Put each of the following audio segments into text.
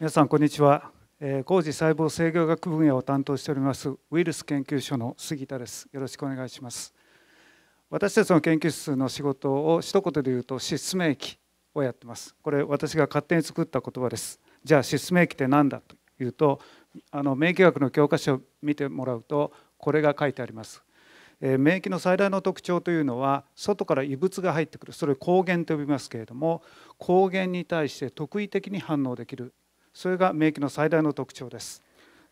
皆さんこんにちは工事細胞制御学分野を担当しておりますウイルス研究所の杉田ですよろしくお願いします私たちの研究室の仕事を一言で言うと失明期をやってますこれ私が勝手に作った言葉ですじゃあ失明期って何だというとあの免疫学の教科書を見てもらうとこれが書いてあります免疫の最大の特徴というのは外から異物が入ってくるそれを抗原と呼びますけれども抗原に対して特異的に反応できるそれが免疫の最大の特徴です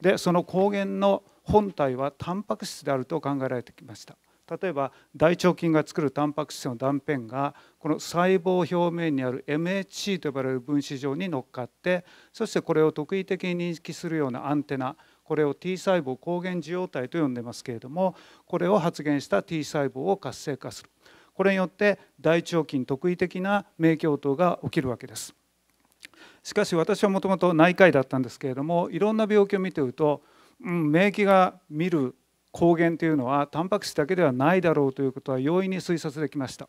でその抗原の本体はタンパク質であると考えられてきました例えば大腸菌が作るタンパク質の断片がこの細胞表面にある MHC と呼ばれる分子状に乗っかってそしてこれを特異的に認識するようなアンテナこれを T 細胞抗原受容体と呼んでますけれどもこれを発現した T 細胞を活性化するこれによって大腸菌特異的な免疫応答が起きるわけですしかし私はもともと内科医だったんですけれどもいろんな病気を見てると、うん、免疫が見る抗原というのはタンパク質だけではないだろうということは容易に推察できました。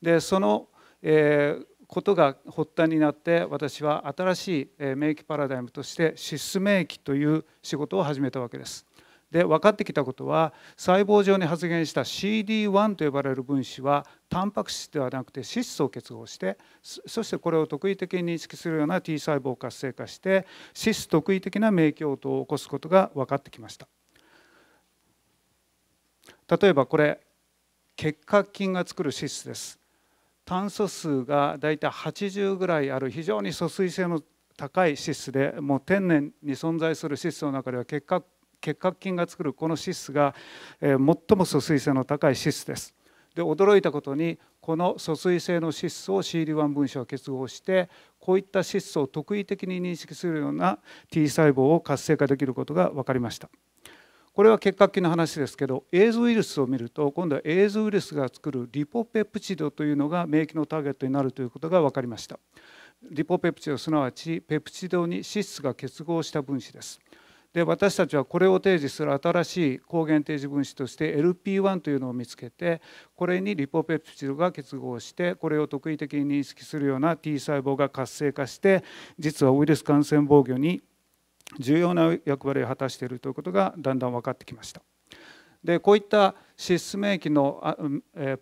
でその、えー、ことが発端になって私は新しい免疫パラダイムとして脂質免疫という仕事を始めたわけです。で分かってきたことは細胞上に発現した CD1 と呼ばれる分子はタンパク質ではなくて質素を結合してそしてこれを特異的に認識するような T 細胞を活性化して質特異的な免疫応答を起こすことが分かってきました。例えばこれ結核菌が作る脂質です。炭素数がだいたい80ぐらいある非常に疎水性の高い脂質でもう天然に存在する脂質の中では結核結核菌が作るこの脂質が、え最も疎水性の高い脂質です。で驚いたことにこの疎水性の脂質を CD1 分子は結合してこういった脂質を特異的に認識するような T 細胞を活性化できることが分かりました。これは結核菌の話ですけどエイズウイルスを見ると今度はエイズウイルスが作るリポペプチドというのが免疫のターゲットになるということが分かりました。リポペプチドすなわちペプチドに脂質が結合した分子です。で私たちはこれを提示する新しい抗原提示分子として LP1 というのを見つけてこれにリポペプチドが結合してこれを特異的に認識するような T 細胞が活性化して実はウイルス感染防御に重要な役割を果たしているということがだんだん分かってきました。でこういった脂質免疫の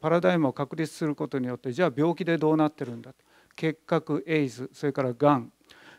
パラダイムを確立することによってじゃあ病気でどうなってるんだ結核エイズそれからがん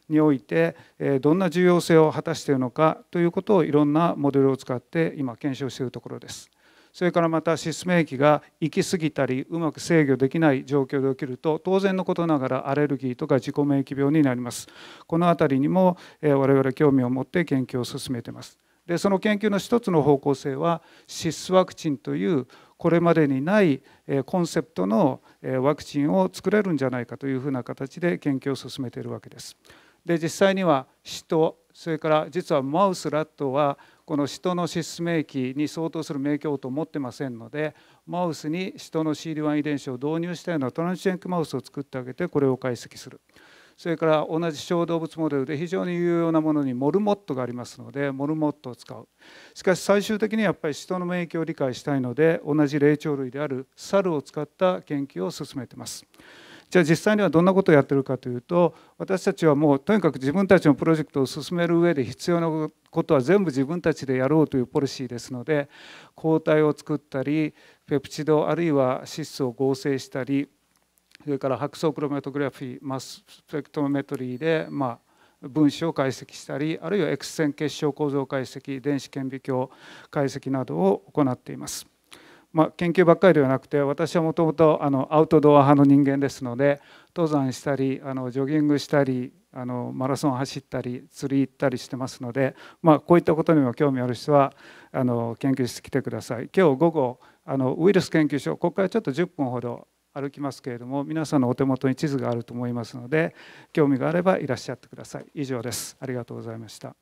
においてどんな重要性を果たしているのかということをいろんなモデルを使って今検証しているところです。それからまた失明期が行き過ぎたりうまく制御できない状況で起きると当然のことながらアレルギーとか自己免疫病になります。この辺りにも我々興味を持って研究を進めています。でその研究の一つの方向性はシスワクチンというこれまでにないコンセプトのワクチンを作れるんじゃないかというふうな形で研究を進めているわけです。で実際には人それから実はマウス・ラットはこの人の失明名に相当する免教と持ってませんのでマウスに使徒の CD1 遺伝子を導入したようなトランスジェンクマウスを作ってあげてこれを解析する。それから同じ小動物モデルで非常に有用なものにモルモットがありますのでモルモットを使うしかし最終的にやっぱり人の免疫を理解したいので同じ霊長類である猿を使った研究を進めてますじゃあ実際にはどんなことをやってるかというと私たちはもうとにかく自分たちのプロジェクトを進める上で必要なことは全部自分たちでやろうというポリシーですので抗体を作ったりペプチドあるいは脂質を合成したりそれから白層クロマトグラフィーマススペクトロメトリーでまあ分子を解析したりあるいは X 線結晶構造解析電子顕微鏡解析などを行っています。まあ、研究ばっかりではなくて私はもともとアウトドア派の人間ですので登山したりあのジョギングしたりあのマラソン走ったり釣り行ったりしてますので、まあ、こういったことにも興味ある人はあの研究室来てください今日午後あのウイルス研究所ここからちょっと10分ほど歩きますけれども皆さんのお手元に地図があると思いますので興味があればいらっしゃってください以上ですありがとうございました